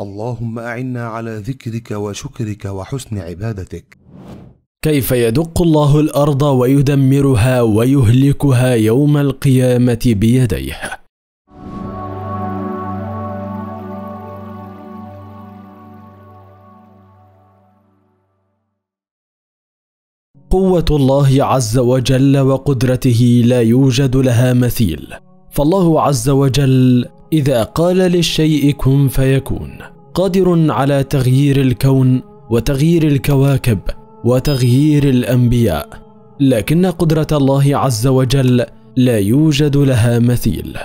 اللهم اعنا على ذكرك وشكرك وحسن عبادتك كيف يدق الله الارض ويدمرها ويهلكها يوم القيامه بيديه قوه الله عز وجل وقدرته لا يوجد لها مثيل فالله عز وجل إذا قال للشيء كن فيكون قادر على تغيير الكون وتغيير الكواكب وتغيير الأنبياء لكن قدرة الله عز وجل لا يوجد لها مثيل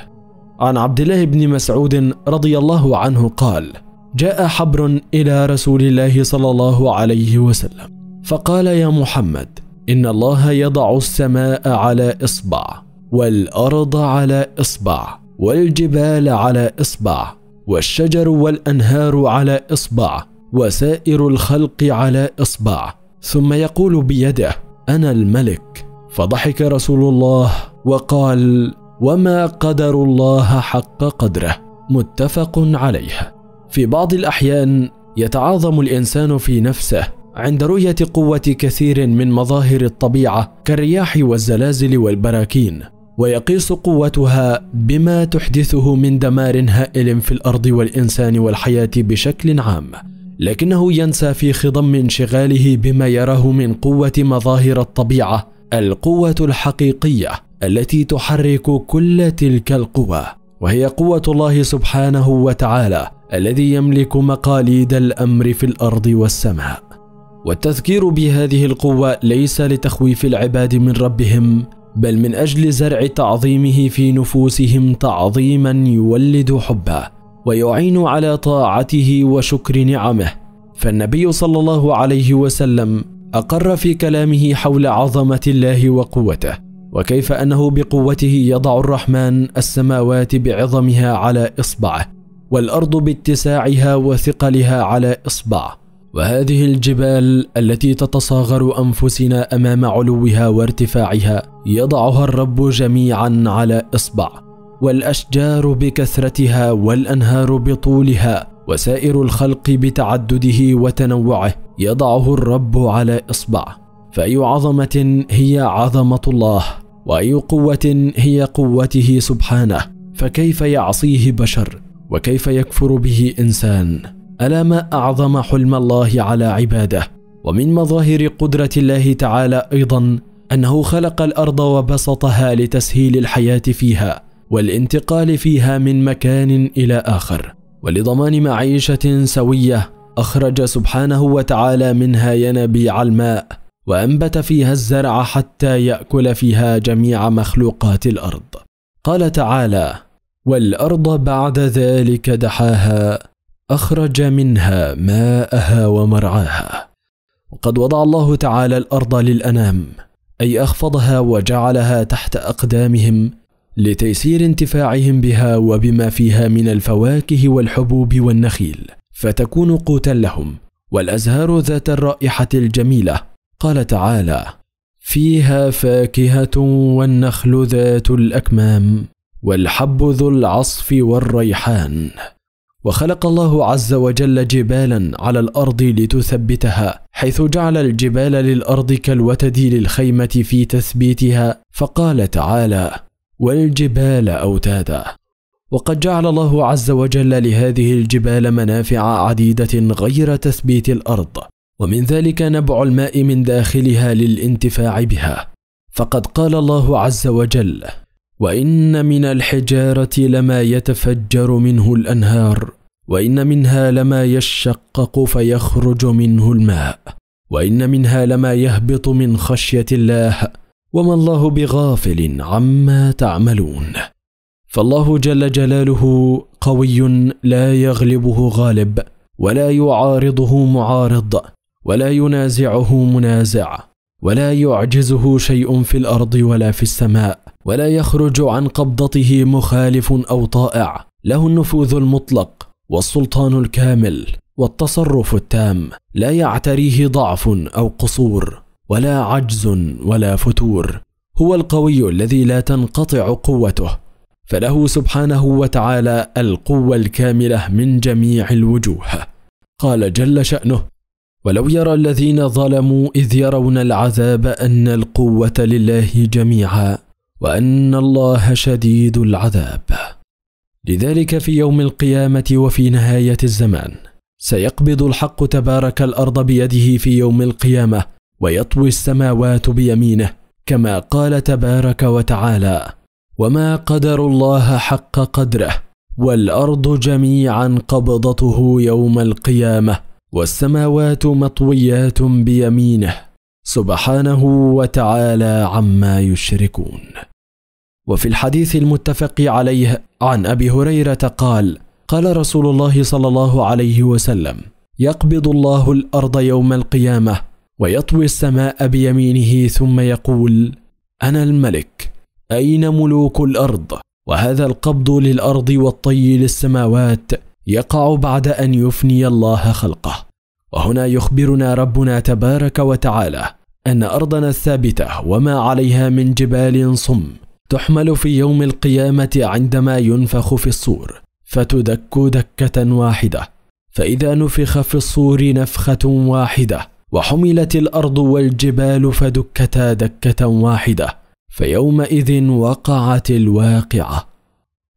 عن عبد الله بن مسعود رضي الله عنه قال جاء حبر إلى رسول الله صلى الله عليه وسلم فقال يا محمد إن الله يضع السماء على إصبع والأرض على إصبع والجبال على إصبع والشجر والأنهار على إصبع وسائر الخلق على إصبع ثم يقول بيده أنا الملك فضحك رسول الله وقال وما قدر الله حق قدره متفق عليه في بعض الأحيان يتعاظم الإنسان في نفسه عند رؤية قوة كثير من مظاهر الطبيعة كالرياح والزلازل والبراكين ويقيس قوتها بما تحدثه من دمار هائل في الارض والانسان والحياه بشكل عام لكنه ينسى في خضم انشغاله بما يراه من قوه مظاهر الطبيعه القوه الحقيقيه التي تحرك كل تلك القوى وهي قوه الله سبحانه وتعالى الذي يملك مقاليد الامر في الارض والسماء والتذكير بهذه القوه ليس لتخويف العباد من ربهم بل من أجل زرع تعظيمه في نفوسهم تعظيما يولد حبه ويعين على طاعته وشكر نعمه فالنبي صلى الله عليه وسلم أقر في كلامه حول عظمة الله وقوته وكيف أنه بقوته يضع الرحمن السماوات بعظمها على إصبعه والأرض باتساعها وثقلها على إصبعه وهذه الجبال التي تتصاغر انفسنا امام علوها وارتفاعها يضعها الرب جميعا على اصبع والاشجار بكثرتها والانهار بطولها وسائر الخلق بتعدده وتنوعه يضعه الرب على اصبع فاي عظمه هي عظمه الله واي قوه هي قوته سبحانه فكيف يعصيه بشر وكيف يكفر به انسان الا ما اعظم حلم الله على عباده ومن مظاهر قدره الله تعالى ايضا انه خلق الارض وبسطها لتسهيل الحياه فيها والانتقال فيها من مكان الى اخر ولضمان معيشه سويه اخرج سبحانه وتعالى منها ينابيع الماء وانبت فيها الزرع حتى ياكل فيها جميع مخلوقات الارض قال تعالى والارض بعد ذلك دحاها اخرج منها ماءها ومرعاها وقد وضع الله تعالى الارض للانام اي اخفضها وجعلها تحت اقدامهم لتيسير انتفاعهم بها وبما فيها من الفواكه والحبوب والنخيل فتكون قوتا لهم والازهار ذات الرائحه الجميله قال تعالى فيها فاكهه والنخل ذات الاكمام والحب ذو العصف والريحان وخلق الله عز وجل جبالا على الارض لتثبتها حيث جعل الجبال للارض كالوتد للخيمه في تثبيتها فقال تعالى والجبال اوتادا وقد جعل الله عز وجل لهذه الجبال منافع عديده غير تثبيت الارض ومن ذلك نبع الماء من داخلها للانتفاع بها فقد قال الله عز وجل وان من الحجاره لما يتفجر منه الانهار وان منها لما يشقق فيخرج منه الماء وان منها لما يهبط من خشيه الله وما الله بغافل عما تعملون فالله جل جلاله قوي لا يغلبه غالب ولا يعارضه معارض ولا ينازعه منازع ولا يعجزه شيء في الارض ولا في السماء ولا يخرج عن قبضته مخالف او طائع له النفوذ المطلق والسلطان الكامل والتصرف التام لا يعتريه ضعف او قصور ولا عجز ولا فتور هو القوي الذي لا تنقطع قوته فله سبحانه وتعالى القوه الكامله من جميع الوجوه قال جل شانه ولو يرى الذين ظلموا اذ يرون العذاب ان القوه لله جميعا وان الله شديد العذاب لذلك في يوم القيامه وفي نهايه الزمان سيقبض الحق تبارك الارض بيده في يوم القيامه ويطوي السماوات بيمينه كما قال تبارك وتعالى وما قدر الله حق قدره والارض جميعا قبضته يوم القيامه والسماوات مطويات بيمينه سبحانه وتعالى عما يشركون وفي الحديث المتفق عليه عن ابي هريره قال قال رسول الله صلى الله عليه وسلم يقبض الله الارض يوم القيامه ويطوي السماء بيمينه ثم يقول انا الملك اين ملوك الارض وهذا القبض للارض والطي للسماوات يقع بعد ان يفني الله خلقه وهنا يخبرنا ربنا تبارك وتعالى أن أرضنا الثابتة وما عليها من جبال صم تحمل في يوم القيامة عندما ينفخ في الصور فتدك دكة واحدة فإذا نفخ في الصور نفخة واحدة وحملت الأرض والجبال فدكتا دكة واحدة فيومئذ وقعت الواقعة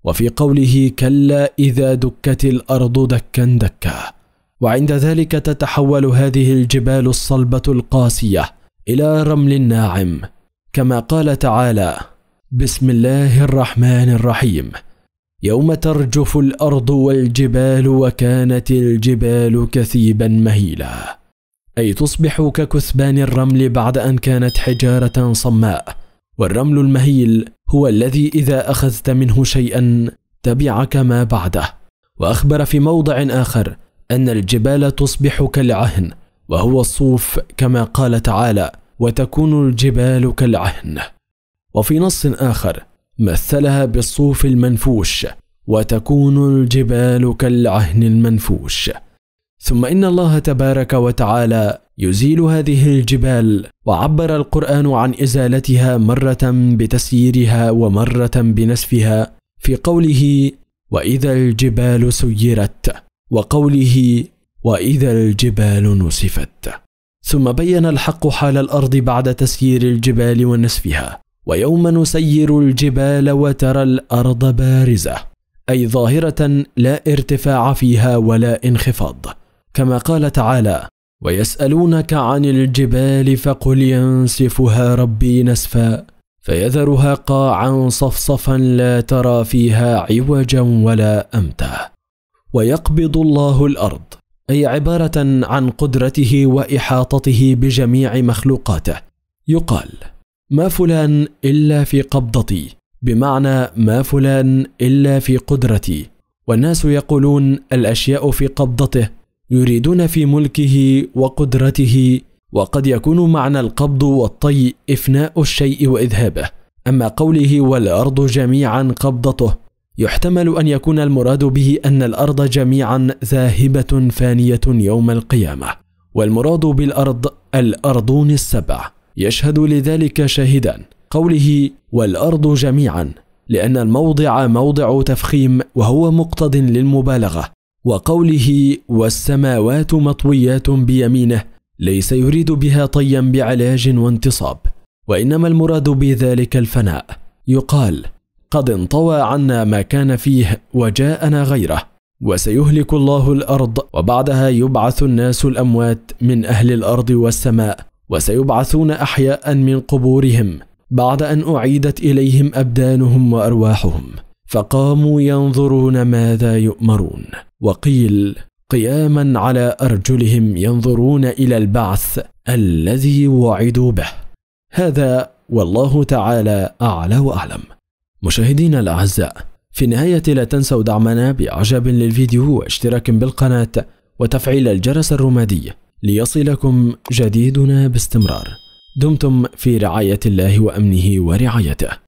وفي قوله كلا إذا دكت الأرض دكا دكا وعند ذلك تتحول هذه الجبال الصلبة القاسية إلى رمل ناعم كما قال تعالى بسم الله الرحمن الرحيم يوم ترجف الأرض والجبال وكانت الجبال كثيبا مهيلا أي تصبح ككثبان الرمل بعد أن كانت حجارة صماء والرمل المهيل هو الذي إذا أخذت منه شيئا تبعك ما بعده وأخبر في موضع آخر أن الجبال تصبح كالعهن وهو الصوف كما قال تعالى وتكون الجبال كالعهن وفي نص آخر مثلها بالصوف المنفوش وتكون الجبال كالعهن المنفوش ثم ان الله تبارك وتعالى يزيل هذه الجبال وعبر القران عن ازالتها مره بتسييرها ومره بنسفها في قوله واذا الجبال سيرت وقوله واذا الجبال نسفت ثم بين الحق حال الارض بعد تسيير الجبال ونسفها ويوم نسير الجبال وترى الارض بارزه اي ظاهره لا ارتفاع فيها ولا انخفاض كما قال تعالى ويسالونك عن الجبال فقل ينسفها ربي نسفا فيذرها قاعا صفصفا لا ترى فيها عوجا ولا امتا ويقبض الله الارض اي عباره عن قدرته واحاطته بجميع مخلوقاته يقال ما فلان الا في قبضتي بمعنى ما فلان الا في قدرتي والناس يقولون الاشياء في قبضته يريدون في ملكه وقدرته وقد يكون معنى القبض والطي افناء الشيء واذهابه اما قوله والارض جميعا قبضته يحتمل أن يكون المراد به أن الأرض جميعا ذاهبة فانية يوم القيامة والمراد بالأرض الأرضون السبع يشهد لذلك شاهدا قوله والأرض جميعا لأن الموضع موضع تفخيم وهو مقتض للمبالغة وقوله والسماوات مطويات بيمينه ليس يريد بها طيا بعلاج وانتصاب وإنما المراد بذلك الفناء يقال قد انطوى عنا ما كان فيه وجاءنا غيره وسيهلك الله الارض وبعدها يبعث الناس الاموات من اهل الارض والسماء وسيبعثون احياء من قبورهم بعد ان اعيدت اليهم ابدانهم وارواحهم فقاموا ينظرون ماذا يؤمرون وقيل قياما على ارجلهم ينظرون الى البعث الذي وعدوا به هذا والله تعالى اعلى واعلم مشاهدينا الأعزاء في النهاية لا تنسوا دعمنا بإعجاب للفيديو واشتراك بالقناة وتفعيل الجرس الرمادي ليصلكم جديدنا باستمرار دمتم في رعاية الله وأمنه ورعايته